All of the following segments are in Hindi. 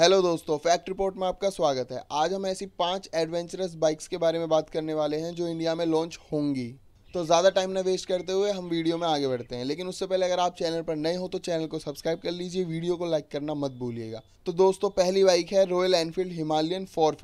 हेलो दोस्तों फैक्ट रिपोर्ट में आपका स्वागत है आज हम ऐसी पांच एडवेंचरस बाइक्स के बारे में बात करने वाले हैं जो इंडिया में लॉन्च होंगी तो ज़्यादा टाइम ना वेस्ट करते हुए हम वीडियो में आगे बढ़ते हैं लेकिन उससे पहले अगर आप चैनल पर नए हो तो चैनल को सब्सक्राइब कर लीजिए वीडियो को लाइक करना मत भूलिएगा तो दोस्तों पहली बाइक है रॉयल एनफील्ड हिमालयन फोर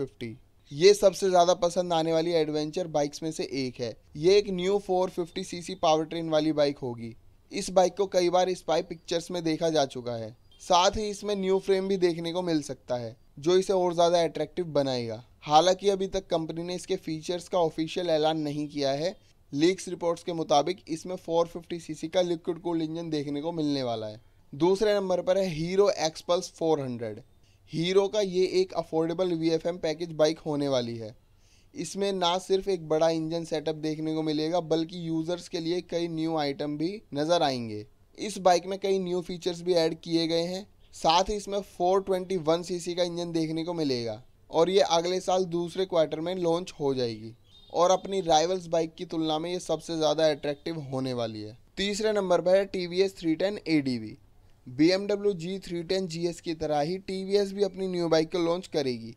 ये सबसे ज़्यादा पसंद आने वाली एडवेंचर बाइक्स में से एक है ये एक न्यू 450 सी पावर ट्रेन वाली बाइक होगी इस बाइक को कई बार स्पाई पिक्चर्स में देखा जा चुका है साथ ही इसमें न्यू फ्रेम भी देखने को मिल सकता है जो इसे और ज़्यादा अट्रैक्टिव बनाएगा हालांकि अभी तक कंपनी ने इसके फीचर्स का ऑफिशियल ऐलान नहीं किया है लीक्स रिपोर्ट्स के मुताबिक इसमें 450 सीसी का लिक्विड कूल इंजन देखने को मिलने वाला है दूसरे नंबर पर है हीरो एक्सपल्स 400 हीरो का ये एक अफोर्डेबल वी पैकेज बाइक होने वाली है इसमें ना सिर्फ एक बड़ा इंजन सेटअप देखने को मिलेगा बल्कि यूज़र्स के लिए कई न्यू आइटम भी नज़र आएंगे इस बाइक में कई न्यू फीचर्स भी ऐड किए गए हैं साथ ही इसमें 421 सीसी का इंजन देखने को मिलेगा और ये अगले साल दूसरे क्वार्टर में लॉन्च हो जाएगी और अपनी राइवल्स बाइक की तुलना में ये सबसे ज़्यादा अट्रैक्टिव होने वाली है तीसरे नंबर पर है T V S three ten A D V B M W G three ten G S की तरह ही टी वी एस भी अपनी न्यू बाइक को लॉन्च करेगी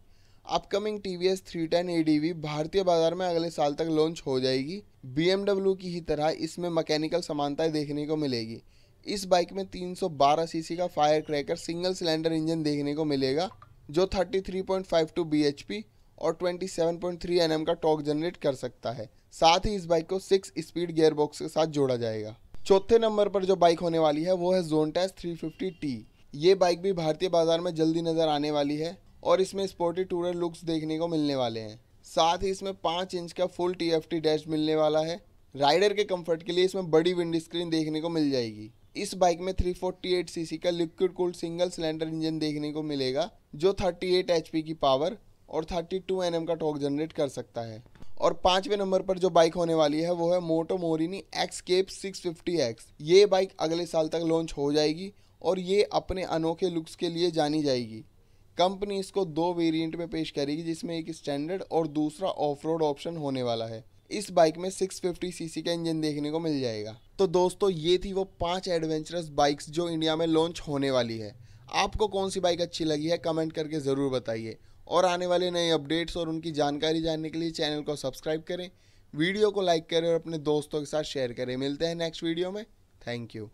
upcoming T V S three ten A D V भारतीय बाजार में अगले साल तक लॉन्च हो जाएगी बी एम डब्ल्यू की ही तरह इसमें मैकेनिकल समानताएँ देखने को मिलेगी इस बाइक में 312 सीसी का fire cracker single cylinder engine देखने को मिलेगा जो 33.52 बीएचपी और 27.3 एनएम का टॉक जनरेट कर सकता है साथ ही इस बाइक को सिक्स स्पीड गियर बॉक्स के साथ जोड़ा जाएगा चौथे नंबर पर जो बाइक होने वाली है वो है जोनटेस 350T ये बाइक भी भारतीय बाजार में जल्दी नज़र आने वाली है और इसमें स्पोर्टी टूरर लुक्स देखने को मिलने वाले हैं साथ ही इसमें पाँच इंच का फुल टी डैश मिलने वाला है राइडर के कंफर्ट के लिए इसमें बड़ी विंड स्क्रीन देखने को मिल जाएगी इस बाइक में 348 सीसी का liquid cool single cylinder engine देखने को मिलेगा जो 38 एट की पावर और 32 टू का टॉक जनरेट कर सकता है और पाँचवें नंबर पर जो बाइक होने वाली है वो है Moto Morini Xcape six X ये बाइक अगले साल तक लॉन्च हो जाएगी और ये अपने अनोखे लुक्स के लिए जानी जाएगी कंपनी इसको दो वेरिएंट में पेश करेगी जिसमें एक स्टैंडर्ड और दूसरा ऑफ रोड ऑप्शन होने वाला है इस बाइक में 650 सीसी का इंजन देखने को मिल जाएगा तो दोस्तों ये थी वो पांच एडवेंचरस बाइक्स जो इंडिया में लॉन्च होने वाली है आपको कौन सी बाइक अच्छी लगी है कमेंट करके ज़रूर बताइए और आने वाले नए अपडेट्स और उनकी जानकारी जानने के लिए चैनल को सब्सक्राइब करें वीडियो को लाइक करें और अपने दोस्तों के साथ शेयर करें मिलते हैं नेक्स्ट वीडियो में थैंक यू